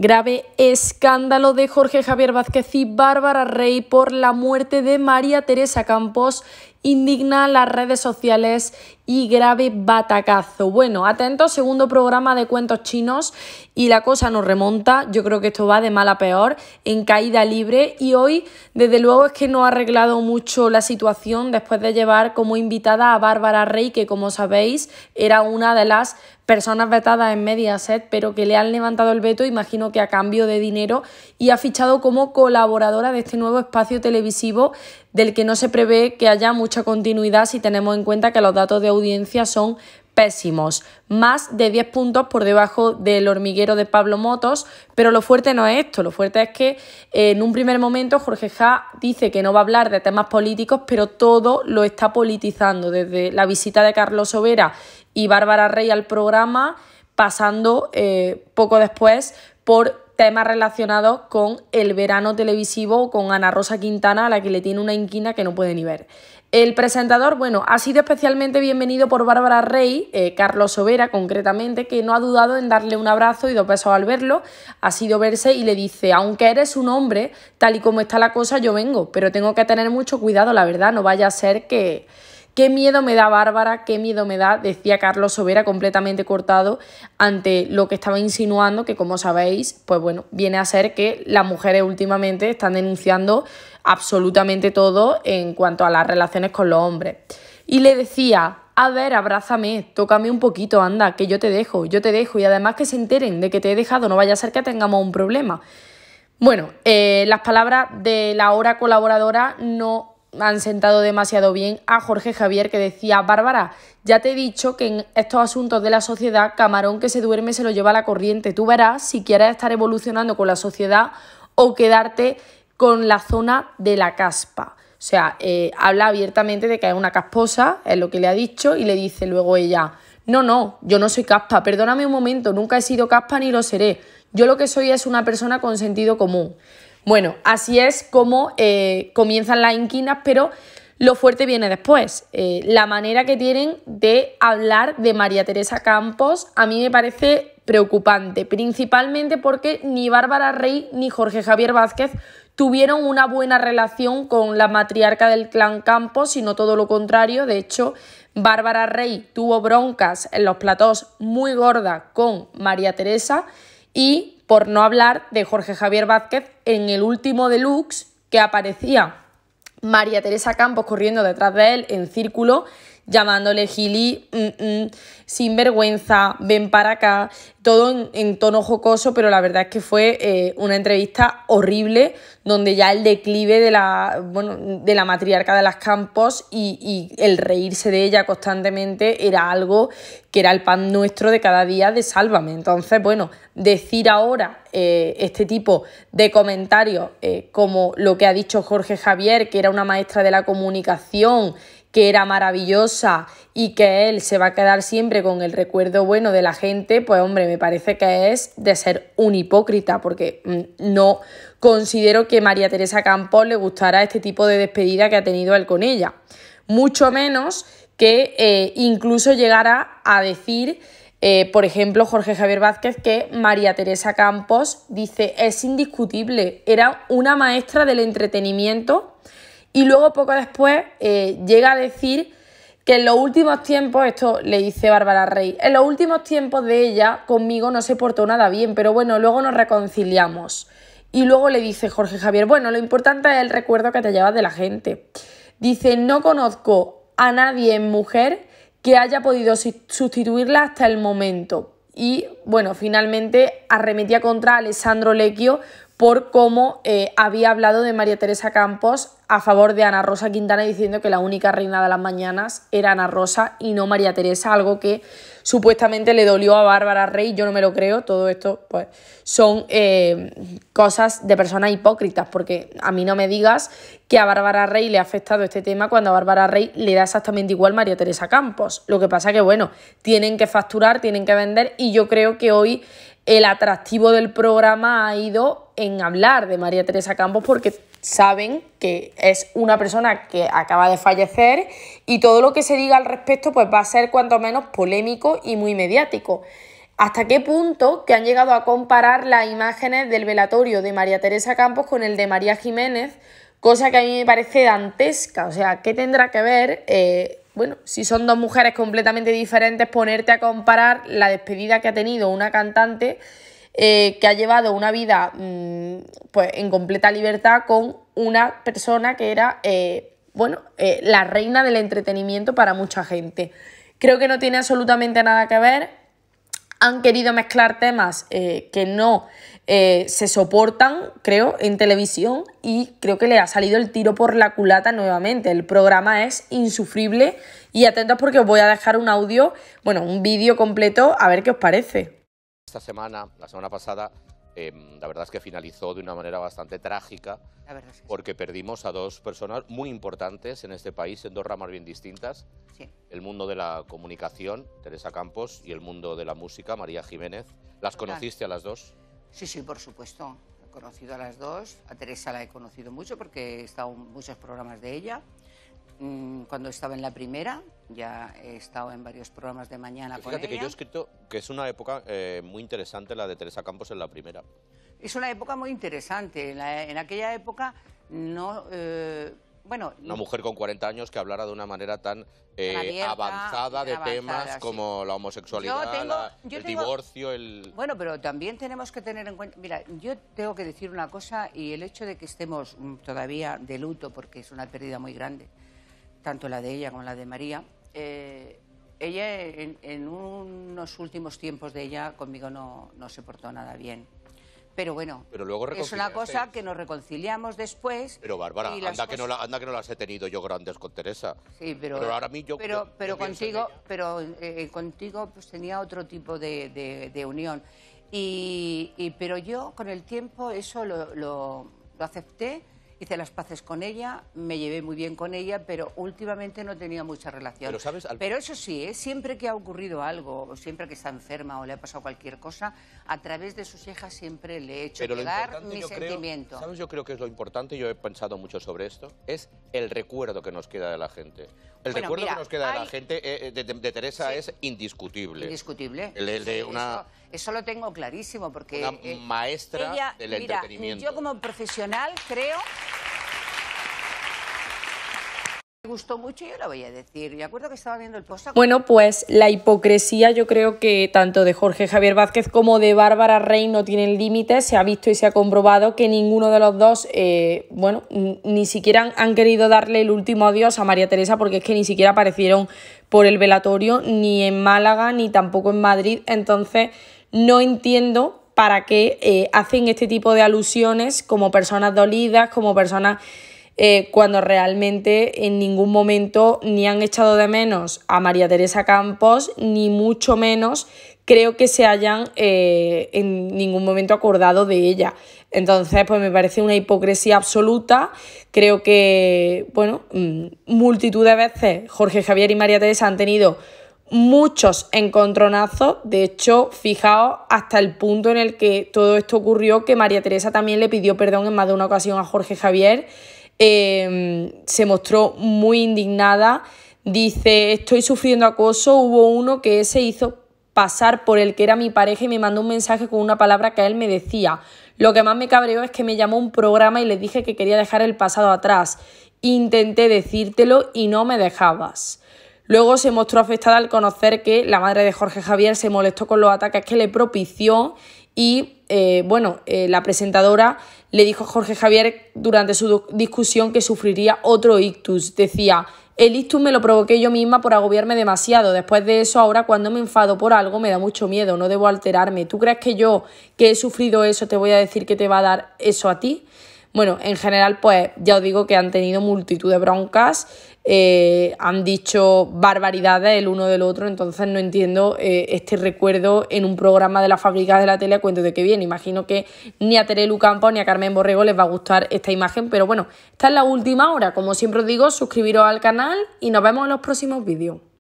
Grave escándalo de Jorge Javier Vázquez y Bárbara Rey por la muerte de María Teresa Campos indigna las redes sociales y grave batacazo. Bueno, atento segundo programa de cuentos chinos y la cosa nos remonta, yo creo que esto va de mal a peor, en caída libre y hoy desde luego es que no ha arreglado mucho la situación después de llevar como invitada a Bárbara Rey, que como sabéis era una de las personas vetadas en Mediaset, pero que le han levantado el veto, imagino que a cambio de dinero, y ha fichado como colaboradora de este nuevo espacio televisivo del que no se prevé que haya mucha continuidad si tenemos en cuenta que los datos de audiencia son pésimos, más de 10 puntos por debajo del hormiguero de Pablo Motos, pero lo fuerte no es esto, lo fuerte es que eh, en un primer momento Jorge Ja dice que no va a hablar de temas políticos, pero todo lo está politizando, desde la visita de Carlos Overa y Bárbara Rey al programa, pasando eh, poco después por temas relacionados con el verano televisivo, con Ana Rosa Quintana, a la que le tiene una inquina que no puede ni ver. El presentador, bueno, ha sido especialmente bienvenido por Bárbara Rey, eh, Carlos Sobera concretamente, que no ha dudado en darle un abrazo y dos besos al verlo, ha sido verse y le dice, aunque eres un hombre, tal y como está la cosa, yo vengo, pero tengo que tener mucho cuidado, la verdad, no vaya a ser que Qué miedo me da Bárbara, qué miedo me da, decía Carlos Sobera completamente cortado ante lo que estaba insinuando, que como sabéis, pues bueno, viene a ser que las mujeres últimamente están denunciando absolutamente todo en cuanto a las relaciones con los hombres. Y le decía, a ver, abrázame, tócame un poquito, anda, que yo te dejo, yo te dejo, y además que se enteren de que te he dejado, no vaya a ser que tengamos un problema. Bueno, eh, las palabras de la hora colaboradora no han sentado demasiado bien a Jorge Javier que decía, Bárbara, ya te he dicho que en estos asuntos de la sociedad, camarón que se duerme se lo lleva a la corriente. Tú verás si quieres estar evolucionando con la sociedad o quedarte con la zona de la caspa. O sea, eh, habla abiertamente de que es una casposa, es lo que le ha dicho, y le dice luego ella, no, no, yo no soy caspa, perdóname un momento, nunca he sido caspa ni lo seré. Yo lo que soy es una persona con sentido común. Bueno, así es como eh, comienzan las inquinas, pero lo fuerte viene después. Eh, la manera que tienen de hablar de María Teresa Campos a mí me parece preocupante, principalmente porque ni Bárbara Rey ni Jorge Javier Vázquez tuvieron una buena relación con la matriarca del clan Campos, sino todo lo contrario. De hecho, Bárbara Rey tuvo broncas en los platós muy gorda con María Teresa y por no hablar de Jorge Javier Vázquez en el último deluxe que aparecía María Teresa Campos corriendo detrás de él en círculo llamándole Gili, mm, mm, sin vergüenza, ven para acá, todo en, tono jocoso, pero la verdad es que fue eh, una entrevista horrible, donde ya el declive de la, bueno, de la matriarca de las campos y, el reírse de ella constantemente era algo que era el pan nuestro de cada día de Sálvame. Entonces, bueno, decir ahora eh, este tipo de comentarios, eh, como lo que ha dicho Jorge Javier, que era una maestra de la comunicación, que era maravillosa y que él se va a quedar siempre con el recuerdo bueno de la gente, pues hombre, me parece que es de ser un hipócrita, porque mm, no considero que María Teresa Campos le gustara este tipo de despedida que ha tenido él con ella. Mucho menos que eh, incluso llegara a decir eh, por ejemplo, Jorge Javier Vázquez, que María Teresa Campos dice, es indiscutible, era una maestra del entretenimiento y luego poco después eh, llega a decir que en los últimos tiempos, esto le dice Bárbara Rey, en los últimos tiempos de ella conmigo no se portó nada bien, pero bueno, luego nos reconciliamos. Y luego le dice Jorge Javier, bueno, lo importante es el recuerdo que te llevas de la gente. Dice, no conozco a nadie en mujer que haya podido sustituirla hasta el momento. Y bueno, finalmente arremetía contra Alessandro Lecchio por cómo eh, había hablado de María Teresa Campos a favor de Ana Rosa Quintana diciendo que la única reina de las mañanas era Ana Rosa y no María Teresa, algo que supuestamente le dolió a Bárbara Rey, yo no me lo creo, todo esto pues son eh, cosas de personas hipócritas, porque a mí no me digas que a Bárbara Rey le ha afectado este tema cuando a Bárbara Rey le da exactamente igual María Teresa Campos. Lo que pasa que bueno, tienen que facturar, tienen que vender y yo creo que hoy el atractivo del programa ha ido en hablar de María Teresa Campos porque saben que es una persona que acaba de fallecer y todo lo que se diga al respecto pues va a ser cuanto menos polémico y muy mediático. ¿Hasta qué punto que han llegado a comparar las imágenes del velatorio de María Teresa Campos con el de María Jiménez? Cosa que a mí me parece dantesca. O sea, ¿qué tendrá que ver eh, bueno, si son dos mujeres completamente diferentes, ponerte a comparar la despedida que ha tenido una cantante eh, que ha llevado una vida mm, pues, en completa libertad con una persona que era, eh, bueno, eh, la reina del entretenimiento para mucha gente. Creo que no tiene absolutamente nada que ver, han querido mezclar temas eh, que no eh, se soportan, creo, en televisión y creo que le ha salido el tiro por la culata nuevamente. El programa es insufrible y atentos porque os voy a dejar un audio, bueno, un vídeo completo a ver qué os parece. Esta semana, la semana pasada, Em, la verdad es que finalizó de una manera bastante trágica, porque perdimos a dos personas muy importantes en este país, en dos ramas bien distintas, el mundo de la comunicación, Teresa Campos, y el mundo de la música, María Jiménez. ¿Las conociste a las dos? Sí, sí, por supuesto. He conocido a las dos. A Teresa la he conocido mucho porque he estado en muchos programas de ella. Mm, cuando estaba en la primera, ya he estado en varios programas de mañana. Pues con ella. que yo he escrito que es una época eh, muy interesante la de Teresa Campos en la primera. Es una época muy interesante. En, aquella época no... Eh, bueno, una mujer con 40 años que hablara de una manera tan, eh, avanzada de temas como la homosexualidad, el divorcio, el... Bueno, pero también tenemos que tener en cuenta... Mira, yo tengo que decir una cosa y el hecho de que estemos mm, todavía de luto, porque es una pérdida muy grande, tanto la de ella como la de María, ella en, unos últimos tiempos de ella conmigo no, se portó nada bien. Pero bueno, es una cosa que nos reconciliamos después. Pero Bárbara, anda, que no anda que no las he tenido yo grandes con Teresa. Sí, pero, pero ahora mí yo. Pero, pero contigo, pero eh, contigo pues tenía otro tipo de, de, unión. Y, pero yo con el tiempo eso lo, lo acepté hice las paces con ella, me llevé muy bien con ella, pero últimamente no tenía mucha relación. Pero, eso sí, ¿eh? siempre que ha ocurrido algo, o siempre que está enferma o le ha pasado cualquier cosa, a través de sus hijas siempre le he hecho pero llegar mi sentimiento. Yo creo que es lo importante, yo he pensado mucho sobre esto, es el recuerdo que nos queda de la gente. El recuerdo que nos queda de la gente eh, eh, de, Teresa es indiscutible. Indiscutible. El, de una... Eso lo tengo clarísimo porque... Una eh, maestra del mira, entretenimiento. Yo como profesional creo... Me gustó mucho, yo lo voy a decir. Me acuerdo que estaba viendo el post. Bueno, pues la hipocresía yo creo que tanto de Jorge Javier Vázquez como de Bárbara Rey no tienen límites. Se ha visto y se ha comprobado que ninguno de los dos, eh, bueno, ni siquiera han querido darle el último adiós a María Teresa porque es que ni siquiera aparecieron por el velatorio, ni en Málaga, ni tampoco en Madrid. Entonces no entiendo para qué eh, hacen este tipo de alusiones como personas dolidas, como personas eh, cuando realmente en ningún momento ni han echado de menos a María Teresa Campos, ni mucho menos creo que se hayan eh, en ningún momento acordado de ella. Entonces, pues me parece una hipocresía absoluta. Creo que, bueno, mm, multitud de veces Jorge Javier y María Teresa han tenido muchos encontronazos, de hecho, fijaos hasta el punto en el que todo esto ocurrió, que María Teresa también le pidió perdón en más de una ocasión a Jorge Javier, em, se mostró muy indignada, dice, estoy sufriendo acoso, hubo uno que se hizo pasar por el que era mi pareja y me mandó un mensaje con una palabra que él me decía. Lo que más me cabreó es que me llamó un programa y le dije que quería dejar el pasado atrás. Intenté decírtelo y no me dejabas. Luego se mostró afectada al conocer que la madre de Jorge Javier se molestó con los ataques que le propició y, eh, bueno, eh, la presentadora le dijo a Jorge Javier durante su discusión que sufriría otro ictus. Decía, el ictus me lo provoqué yo misma por agobiarme demasiado. Después de eso, ahora cuando me enfado por algo me da mucho miedo, no debo alterarme. ¿Tú crees que yo, que he sufrido eso, te voy a decir que te va a dar eso a ti? Bueno, en general, pues ya os digo que han tenido multitud de broncas eh, han dicho barbaridades el uno del otro, entonces no entiendo eh, este recuerdo en un programa de las fábricas de la tele cuento de que viene. Imagino que ni a Terelu Campos ni a Carmen Borrego les va a gustar esta imagen, pero bueno, esta es la última hora. Como siempre os digo, suscribiros al canal y nos vemos en los próximos vídeos.